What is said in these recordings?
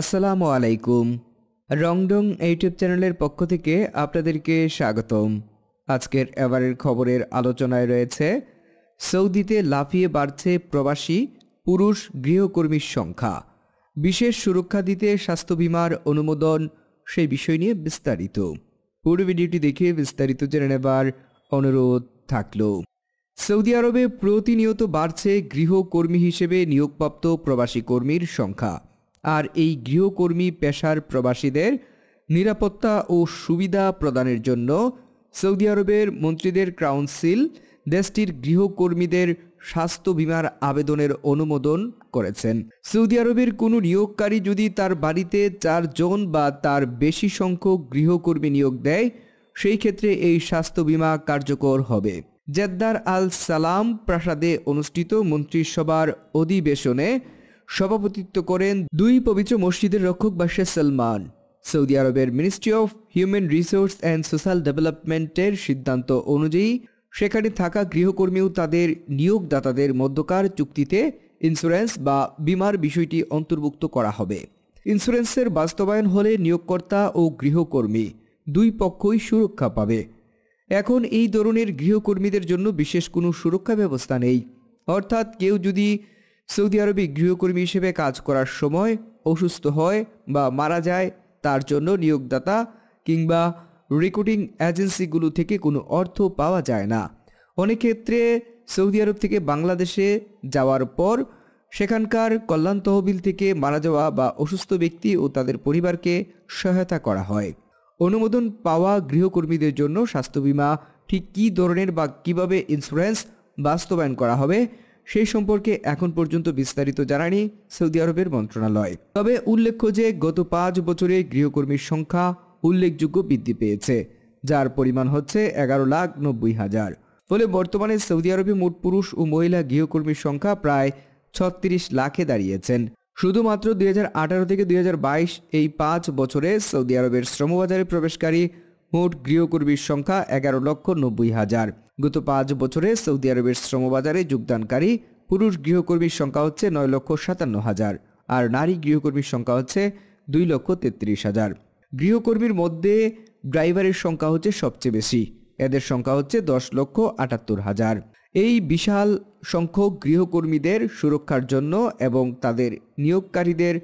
আসসালামু আলাইকুম রংডং ইউটিউব চ্যানেলের পক্ষ থেকে আপনাদেরকে স্বাগতম আজকের এবারের খবরের আলোচনায় রয়েছে সৌদিতে লাফিয়ে বাড়ছে প্রবাসী পুরুষ গৃহকর্মীর সংখ্যা বিশেষ সুরক্ষা দিতে স্বাস্থ্য বিমার অনুমোদন সেই বিষয় নিয়ে বিস্তারিত পুরো ভিডিওটি দেখে বিস্তারিত জেনে নেবার অনুরোধ থাকল সৌদি আরবে প্রতিনিয়ত বাড়ছে গৃহকর্মী হিসেবে নিয়োগপ্রাপ্ত প্রবাসী কর্মীর সংখ্যা আর এই গৃহকর্মী পেশার প্রবাসীদের নিরাপত্তা ও সুবিধা প্রদানের জন্য সৌদি আরবের মন্ত্রীদের কাউন্সিল দেশটির গৃহকর্মীদের স্বাস্থ্য বিমার আবেদনের অনুমোদন করেছেন সৌদি আরবের কোনো নিয়োগকারী যদি তার বাড়িতে চারজন বা তার বেশি সংখ্যক গৃহকর্মী নিয়োগ দেয় সেই ক্ষেত্রে এই স্বাস্থ্য বিমা কার্যকর হবে জেদ্দার আল সালাম প্রাসাদে অনুষ্ঠিত মন্ত্রিসভার অধিবেশনে সভাপতিত্ব করেন দুই পবিত্র মসজিদের রক্ষক বাদশাহ সালমান সৌদি আরবের ministry of human resource and social ডেভেলপমেন্টের সিদ্ধান্ত অনুযায়ী সেখানে থাকা গৃহকর্মীও তাদের নিয়োগদাতাদের মধ্যকার চুক্তিতে ইন্স্যুরেন্স বা বিমার বিষয়টি অন্তর্ভুক্ত করা হবে ইন্স্যুরেন্সের বাস্তবায়ন হলে নিয়োগকর্তা ও গৃহকর্মী দুই পক্ষই সুরক্ষা পাবে এখন এই ধরনের গৃহকর্মীদের জন্য বিশেষ কোনো সুরক্ষা ব্যবস্থা নেই অর্থাৎ কেউ যদি সৌদি আরবে গৃহকর্মী হিসেবে কাজ করার সময় অসুস্থ হয় বা মারা যায় তার জন্য নিয়োগদাতা কিংবা রেকর্ডিং এজেন্সিগুলো থেকে কোনো অর্থ পাওয়া যায় না অনেক ক্ষেত্রে সৌদি আরব থেকে বাংলাদেশে যাওয়ার পর সেখানকার কল্যাণ তহবিল থেকে মারা যাওয়া বা অসুস্থ ব্যক্তি ও তাদের পরিবারকে সহায়তা করা হয় অনুমোদন পাওয়া গৃহকর্মীদের জন্য স্বাস্থ্য বিমা ঠিক কী ধরনের বা কিভাবে ইন্স্যুরেন্স বাস্তবায়ন করা হবে সেই সম্পর্কে এখন পর্যন্ত বিস্তারিত জানানি সৌদি আরবের মন্ত্রণালয় তবে উল্লেখ্য যে গত পাঁচ বছরে গৃহকর্মীর সংখ্যা উল্লেখযোগ্য বৃদ্ধি পেয়েছে যার পরিমাণ হচ্ছে এগারো লাখ নব্বই হাজার ফলে বর্তমানে সৌদি আরবে মোট পুরুষ ও মহিলা গৃহকর্মীর সংখ্যা প্রায় ছত্রিশ লাখে দাঁড়িয়েছেন শুধুমাত্র দুই থেকে দুই এই পাঁচ বছরে সৌদি আরবের শ্রমবাজারে প্রবেশকারী মোট গৃহকর্মীর সংখ্যা এগারো লক্ষ নব্বই হাজার গত পাঁচ বছরে সৌদি আরবের শ্রমবাজারে যোগদানকারী পুরুষ গৃহকর্মীর সংখ্যা হচ্ছে নয় লক্ষ সাতান্ন হাজার আর নারী গৃহকর্মীর সংখ্যা হচ্ছে দুই লক্ষ তেত্রিশ হাজার গৃহকর্মীর মধ্যে ড্রাইভারের সংখ্যা হচ্ছে সবচেয়ে বেশি এদের সংখ্যা হচ্ছে দশ লক্ষ আটাত্তর হাজার এই বিশাল সংখ্যক গৃহকর্মীদের সুরক্ষার জন্য এবং তাদের নিয়োগকারীদের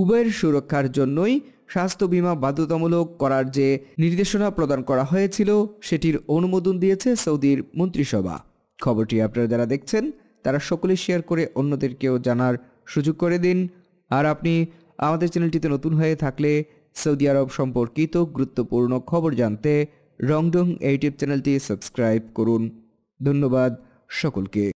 উভয়ের সুরক্ষার জন্যই স্বাস্থ্য বিমা বাধ্যতামূলক করার যে নির্দেশনা প্রদান করা হয়েছিল সেটির অনুমোদন দিয়েছে সৌদির মন্ত্রিসভা খবরটি আপনারা যারা দেখছেন তারা সকলে শেয়ার করে অন্যদেরকেও জানার সুযোগ করে দিন আর আপনি আমাদের চ্যানেলটিতে নতুন হয়ে থাকলে সৌদি আরব সম্পর্কিত গুরুত্বপূর্ণ খবর জানতে রংডং ইউটিউব চ্যানেলটি সাবস্ক্রাইব করুন ধন্যবাদ সকলকে